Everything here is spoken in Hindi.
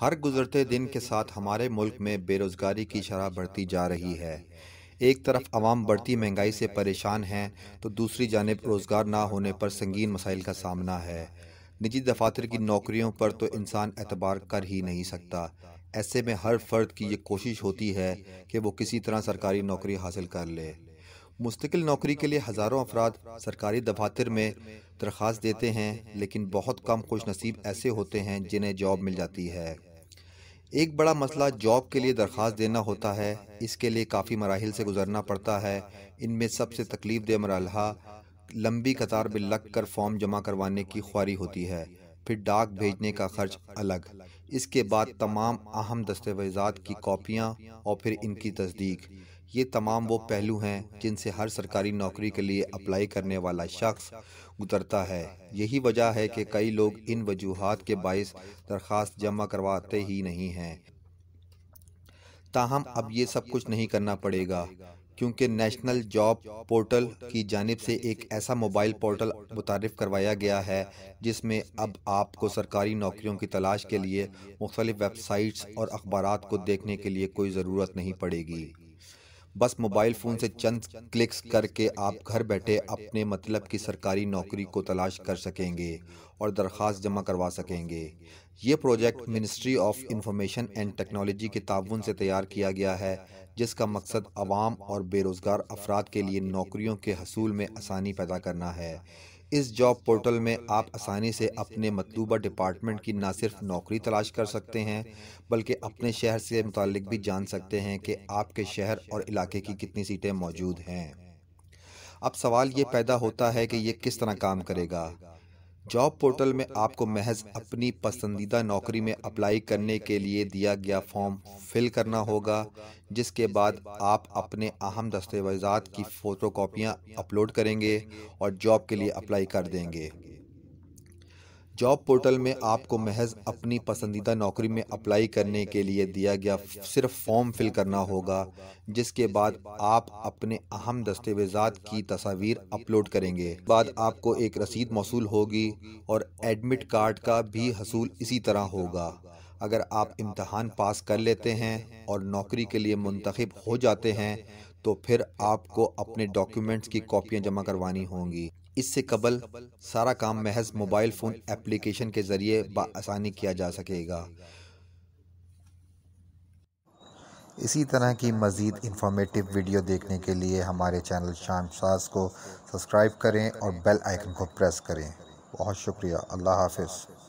हर गुजरते दिन के साथ हमारे मुल्क में बेरोज़गारी की शरह बढ़ती जा रही है एक तरफ आवाम बढ़ती महंगाई से परेशान हैं तो दूसरी जानब रोज़गार ना होने पर संगीन मसाइल का सामना है निजी दफातर की नौकरियों पर तो इंसान एतबार कर ही नहीं सकता ऐसे में हर फर्द की ये कोशिश होती है कि वो किसी तरह सरकारी नौकरी हासिल कर ले मुस्तकिल नौकरी के लिए हज़ारों अफराद सरकारी दफातर में दरख्वास्त देते हैं लेकिन बहुत कम खुश नसीब ऐसे होते हैं जिन्हें जॉब मिल जाती है एक बड़ा मसला जॉब के लिए दरख्वास्त देना होता है इसके लिए काफ़ी मराहल से गुजरना पड़ता है इनमें सबसे तकलीफ दह मरल लंबी कतार में लग कर फॉर्म जमा करवाने की ख्वारी होती है फिर डाक भेजने का खर्च अलग इसके बाद तमाम अहम दस्तावेजात की कापियाँ और फिर इनकी तस्दीक ये तमाम वो पहलू हैं जिनसे हर सरकारी नौकरी के लिए अप्लाई करने वाला शख्स गुजरता है यही वजह है कि कई लोग इन वजूहत के बायस दरख्वास्त जमा करवाते ही नहीं हैं ताहम अब ये सब कुछ नहीं करना पड़ेगा क्योंकि नेशनल जॉब पोर्टल की जानब से एक ऐसा मोबाइल पोर्टल मुतारफ़ करवाया गया है जिसमें अब आपको सरकारी नौकरियों की तलाश के लिए मुख्तलिफ़ वेबसाइट्स और अखबार को देखने के लिए कोई ज़रूरत नहीं पड़ेगी बस मोबाइल फ़ोन से चंद क्लिक्स करके आप घर बैठे अपने मतलब की सरकारी नौकरी को तलाश कर सकेंगे और दरख्वास्त जमा करवा सकेंगे ये project ministry of information and technology के ताउन से तैयार किया गया है जिसका मकसद आवाम और बेरोज़गार अफराद के लिए नौकरियों के हसूल में आसानी पैदा करना है इस जॉब पोर्टल में आप आसानी से अपने मतलूबा डिपार्टमेंट की ना सिर्फ नौकरी तलाश कर सकते हैं बल्कि अपने शहर से मुतल भी जान सकते हैं कि आपके शहर और इलाके की कितनी सीटें मौजूद हैं अब सवाल ये पैदा होता है कि ये किस तरह काम करेगा जॉब पोर्टल में आपको महज अपनी पसंदीदा नौकरी में अप्लाई करने के लिए दिया गया फॉर्म फिल करना होगा जिसके बाद आप अपने अहम दस्तावेजात की फ़ोटो अपलोड करेंगे और जॉब के लिए अप्लाई कर देंगे जॉब पोर्टल में आपको महज अपनी पसंदीदा नौकरी में अप्लाई करने के लिए दिया गया सिर्फ फॉर्म फिल करना होगा जिसके बाद आप अपने अहम दस्तावेजात की तस्वीर अपलोड करेंगे बाद आपको एक रसीद मौसू होगी और एडमिट कार्ड का भी हसूल इसी तरह होगा अगर आप इम्तहान पास कर लेते हैं और नौकरी के लिए मुंतखब हो जाते हैं तो फिर आपको अपने डॉक्यूमेंट्स की कॉपियां जमा करवानी होंगी इससे कबल सारा काम महज मोबाइल फ़ोन एप्लीकेशन के ज़रिए आसानी किया जा सकेगा इसी तरह की मज़ीद इंफॉर्मेटिव वीडियो देखने के लिए हमारे चैनल शाम साज को सब्सक्राइब करें और बेल आइकन को प्रेस करें बहुत शुक्रिया अल्लाह हाफिज़